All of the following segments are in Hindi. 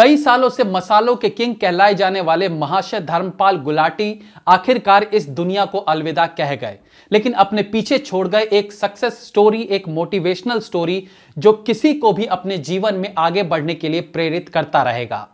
कई सालों से मसालों के किंग कहलाए जाने वाले महाशय धर्मपाल गुलाटी आखिरकार इस दुनिया को अलविदा कह गए लेकिन अपने पीछे छोड़ गए एक सक्सेस स्टोरी एक मोटिवेशनल स्टोरी जो किसी को भी अपने जीवन में आगे बढ़ने के लिए प्रेरित करता रहेगा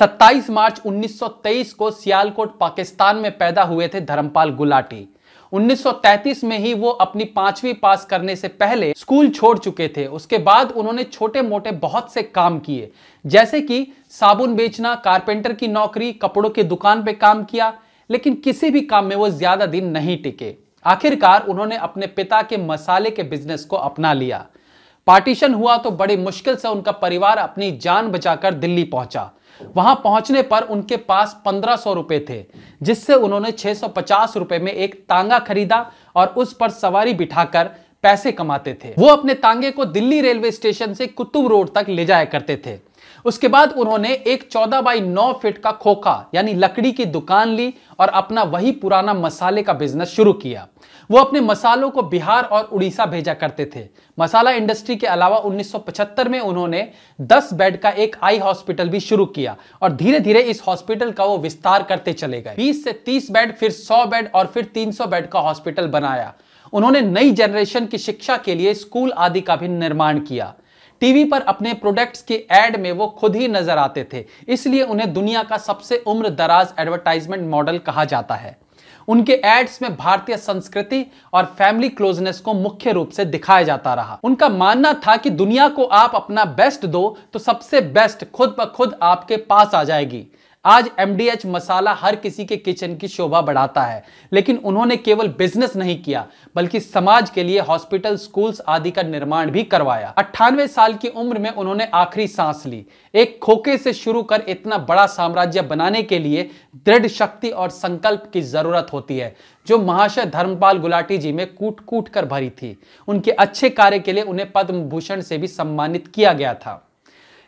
27 मार्च 1923 को सियालकोट पाकिस्तान में पैदा हुए थे धर्मपाल गुलाटी 1933 में ही वो अपनी पांचवी पास करने से पहले स्कूल छोड़ चुके थे उसके बाद उन्होंने छोटे मोटे बहुत से काम किए जैसे कि साबुन बेचना कारपेंटर की नौकरी कपड़ों की दुकान पे काम किया लेकिन किसी भी काम में वो ज्यादा दिन नहीं टिके आखिरकार उन्होंने अपने पिता के मसाले के बिजनेस को अपना लिया पार्टीशन हुआ तो बड़ी मुश्किल से उनका परिवार अपनी जान बचाकर दिल्ली पहुंचा वहां पहुंचने पर उनके पास पंद्रह सौ रुपए थे जिससे उन्होंने पचास रुपए में एक तांगा खरीदा और उस पर सवारी बिठाकर पैसे कमाते थे वो अपने तांगे को दिल्ली रेलवे स्टेशन से कुतुब रोड तक ले जाया करते थे उसके बाद उन्होंने एक चौदह बाई नौ फिट का खोखा यानी लकड़ी की दुकान ली और अपना वही पुराना मसाले का बिजनेस शुरू किया वो अपने मसालों को बिहार और उड़ीसा भेजा करते थे मसाला इंडस्ट्री के अलावा 1975 में उन्होंने 10 बेड का एक आई हॉस्पिटल भी शुरू किया और धीरे धीरे इस हॉस्पिटल का वो विस्तार करते चले गए 20 से 30 बेड फिर 100 बेड और फिर 300 बेड का हॉस्पिटल बनाया उन्होंने नई जनरेशन की शिक्षा के लिए स्कूल आदि का भी निर्माण किया टीवी पर अपने प्रोडक्ट्स के एड में वो खुद ही नजर आते थे इसलिए उन्हें दुनिया का सबसे उम्र दराज एडवर्टाइजमेंट मॉडल कहा जाता है उनके एड्स में भारतीय संस्कृति और फैमिली क्लोजनेस को मुख्य रूप से दिखाया जाता रहा उनका मानना था कि दुनिया को आप अपना बेस्ट दो तो सबसे बेस्ट खुद ब खुद आपके पास आ जाएगी आज एमडीएच मसाला हर किसी के किचन की शोभा बढ़ाता है लेकिन उन्होंने केवल बिजनेस नहीं किया बल्कि समाज के लिए हॉस्पिटल स्कूल्स आदि का निर्माण भी करवाया अट्ठानवे साल की उम्र में उन्होंने आखिरी सांस ली एक खोखे से शुरू कर इतना बड़ा साम्राज्य बनाने के लिए दृढ़ शक्ति और संकल्प की जरूरत होती है जो महाशय धर्मपाल गुलाटी जी में कूट कूट कर भरी थी उनके अच्छे कार्य के लिए उन्हें पद्म भूषण से भी सम्मानित किया गया था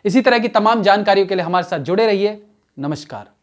इसी तरह की तमाम जानकारियों के लिए हमारे साथ जुड़े रहिए नमस्कार